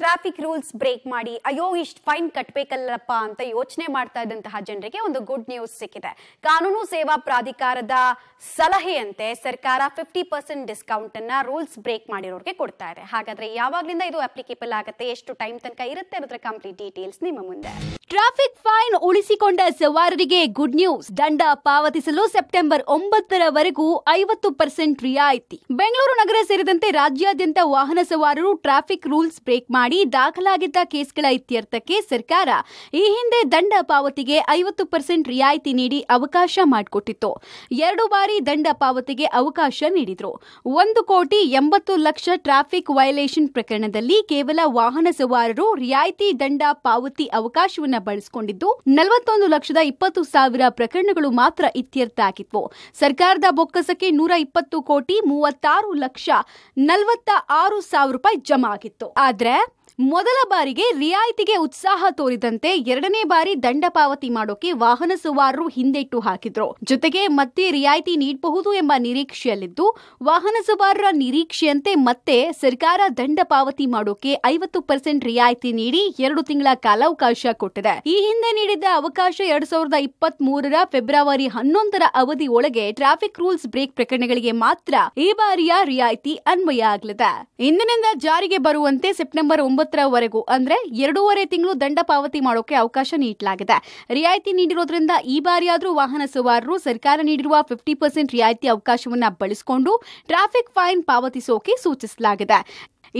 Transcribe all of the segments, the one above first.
Traffic rules break ಮಾಡಿ ಅಯ್ಯೋ ಇಷ್ಟು ಫೈನ್ ಕಟ್ಟಬೇಕಲ್ಲಪ್ಪ ಅಂತ ಯೋಚನೆ ಮಾಡ್ತಾ ಇದ್ದಂತಹ ಜನರಿಗೆ ಒಂದು ಗುಡ್ ನ್ಯೂಸ್ ಸಿಕ್ಕಿದೆ ಕಾನೂನು ಸೇವಾ ಪ್ರಾಧಿಕಾರದ ಸಲಹೆಯಂತೆ ಸರ್ಕಾರ ಫಿಫ್ಟಿ ಪರ್ಸೆಂಟ್ ಡಿಸ್ಕೌಂಟ್ ಅನ್ನ ರೂಲ್ಸ್ ಬ್ರೇಕ್ ಮಾಡಿರೋರಿಗೆ ಕೊಡ್ತಾ ಇದೆ ಹಾಗಾದ್ರೆ ಯಾವಾಗ್ಲಿಂದ ಇದು ಅಪ್ಲಿಕೇಬಲ್ ಆಗುತ್ತೆ ಎಷ್ಟು ಟೈಮ್ ತನಕ ಇರುತ್ತೆ ಅನ್ನೋದ್ರ ಕಂಪ್ಲೀಟ್ ಡೀಟೇಲ್ಸ್ ನಿಮ್ಮ ಮುಂದೆ ಟ್ರಾಫಿಕ್ ಫೈನ್ ಉಳಿಸಿಕೊಂಡ ಸವಾರರಿಗೆ ಗುಡ್ ನ್ಯೂಸ್ ದಂಡ ಪಾವತಿಸಲು ಸೆಪ್ಟೆಂಬರ್ ಒಂಬತ್ತರವರೆಗೂ ಐವತ್ತು ಪರ್ಸೆಂಟ್ ರಿಯಾಯಿತಿ ಬೆಂಗಳೂರು ನಗರ ಸೇರಿದಂತೆ ರಾಜ್ಯಾದ್ಯಂತ ವಾಹನ ಸವಾರರು ಟ್ರಾಫಿಕ್ ರೂಲ್ಸ್ ಬ್ರೇಕ್ ಮಾಡಿ ಮಾಡಿ ದಾಖಲಾಗಿದ್ದ ಕೇಸ್ಗಳ ಇತ್ಯರ್ಥಕ್ಕೆ ಸರ್ಕಾರ ಈ ಹಿಂದೆ ದಂಡ ಪಾವತಿಗೆ ಐವತ್ತು ಪರ್ಸೆಂಟ್ ರಿಯಾಯಿತಿ ನೀಡಿ ಅವಕಾಶ ಮಾಡಿಕೊಟ್ಟಿತ್ತು ಎರಡು ಬಾರಿ ದಂಡ ಪಾವತಿಗೆ ಅವಕಾಶ ನೀಡಿದ್ರು ಒಂದು ಕೋಟಿ ಎಂಬತ್ತು ಲಕ್ಷ ಟ್ರಾಫಿಕ್ ವಯಲೇಷನ್ ಪ್ರಕರಣದಲ್ಲಿ ಕೇವಲ ವಾಹನ ಸವಾರರು ರಿಯಾಯಿತಿ ದಂಡ ಪಾವತಿ ಅವಕಾಶವನ್ನು ಬಳಸಿಕೊಂಡಿದ್ದು ನಲವತ್ತೊಂದು ಲಕ್ಷದ ಇಪ್ಪತ್ತು ಸಾವಿರ ಪ್ರಕರಣಗಳು ಮಾತ್ರ ಇತ್ಯರ್ಥ ಆಗಿತ್ತು ಸರ್ಕಾರದ ಬೊಕ್ಕಸಕ್ಕೆ ನೂರ ಇಪ್ಪತ್ತು ಕೋಟಿ ಮೂವತ್ತಾರು ಲಕ್ಷ ನಲವತ್ತ ಆರು ಸಾವಿರ ರೂಪಾಯಿ ಜಮಾ ಆಗಿತ್ತು ಆದ್ರೆ ಮೊದಲ ಬಾರಿಗೆ ರಿಯಾಯಿತಿಗೆ ಉತ್ಸಾಹ ತೋರಿದಂತೆ ಎರಡನೇ ಬಾರಿ ದಂಡ ಪಾವತಿ ಮಾಡೋಕೆ ವಾಹನ ಸವಾರರು ಹಿಂದೆಟ್ಟು ಹಾಕಿದ್ರು ಜೊತೆಗೆ ಮತ್ತೆ ರಿಯಾಯಿತಿ ನೀಡಬಹುದು ಎಂಬ ನಿರೀಕ್ಷೆಯಲ್ಲಿದ್ದು ವಾಹನ ಸವಾರರ ನಿರೀಕ್ಷೆಯಂತೆ ಮತ್ತೆ ಸರ್ಕಾರ ದಂಡ ಪಾವತಿ ಮಾಡೋಕೆ ಐವತ್ತು ಪರ್ಸೆಂಟ್ ರಿಯಾಯಿತಿ ನೀಡಿ ಎರಡು ತಿಂಗಳ ಕಾಲಾವಕಾಶ ಕೊಟ್ಟಿದೆ ಈ ಹಿಂದೆ ನೀಡಿದ್ದ ಅವಕಾಶ ಎರಡ್ ಸಾವಿರದ ಇಪ್ಪತ್ತ್ ಮೂರರ ಫೆಬ್ರವರಿ ಹನ್ನೊಂದರ ಅವಧಿ ಒಳಗೆ ಟ್ರಾಫಿಕ್ ರೂಲ್ಸ್ ಬ್ರೇಕ್ ಪ್ರಕರಣಗಳಿಗೆ ಮಾತ್ರ ಈ ಬಾರಿಯ ರಿಯಾಯಿತಿ ಅನ್ವಯ ಆಗಲಿದೆ ಇಂದಿನಿಂದ ಜಾರಿಗೆ ಬರುವಂತೆ ಸೆಪ್ಟೆಂಬರ್ ಒಂಬತ್ತು ಮೂವತ್ತರವರೆಗೂ ಅಂದ್ರೆ ಎರಡೂವರೆ ತಿಂಗಳು ದಂಡ ಪಾವತಿ ಮಾಡೋಕೆ ಅವಕಾಶ ನೀಡಲಾಗಿದೆ ರಿಯಾಯಿತಿ ನೀಡಿರೋದ್ರಿಂದ ಈ ಬಾರಿಯಾದರೂ ವಾಹನ ಸವಾರರು ಸರ್ಕಾರ ನೀಡಿರುವ ಫಿಫ್ಟಿ ಪರ್ಸೆಂಟ್ ರಿಯಾಯಿತಿ ಅವಕಾಶವನ್ನು ಬಳಸಿಕೊಂಡು ಟ್ರಾಫಿಕ್ ಫೈನ್ ಪಾವತಿಸೋಕೆ ಸೂಚಿಸಲಾಗಿದೆ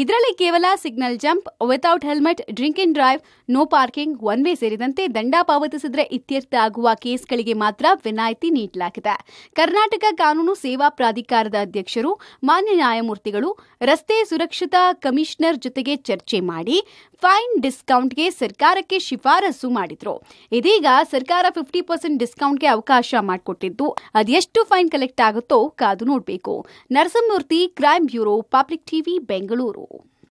ಇದರಲ್ಲಿ ಕೇವಲ signal jump without helmet drink in drive no parking one way ಸೇರಿದಂತೆ ದಂಡ ಪಾವತಿಸಿದರೆ ಇತ್ಯರ್ಥ ಆಗುವ ಕೇಸ್ಗಳಿಗೆ ಮಾತ್ರ ವಿನಾಯಿತಿ ನೀಡಲಾಗಿದೆ ಕರ್ನಾಟಕ ಕಾನೂನು ಸೇವಾ ಪ್ರಾಧಿಕಾರದ ಅಧ್ಯಕ್ಷರು ಮಾನ್ಯ ನ್ಯಾಯಮೂರ್ತಿಗಳು ರಸ್ತೆ ಸುರಕ್ಷತಾ ಕಮಿಷನರ್ ಜೊತೆಗೆ ಚರ್ಚೆ ಮಾಡಿ ಫೈನ್ ಡಿಸ್ಕೌಂಟ್ಗೆ ಸರ್ಕಾರಕ್ಕೆ ಶಿಫಾರಸು ಮಾಡಿದ್ರು ಇದೀಗ ಸರ್ಕಾರ ಫಿಫ್ಟಿ ಪರ್ಸೆಂಟ್ ಡಿಸ್ಕೌಂಟ್ಗೆ ಅವಕಾಶ ಮಾಡಿಕೊಟ್ಟಿದ್ದು ಅದೆಷ್ಟು ಫೈನ್ ಕಲೆಕ್ಟ್ ಆಗುತ್ತೋ ಕಾದು ನೋಡಬೇಕು Narasimhamurthy crime bureau public TV Bengaluru all.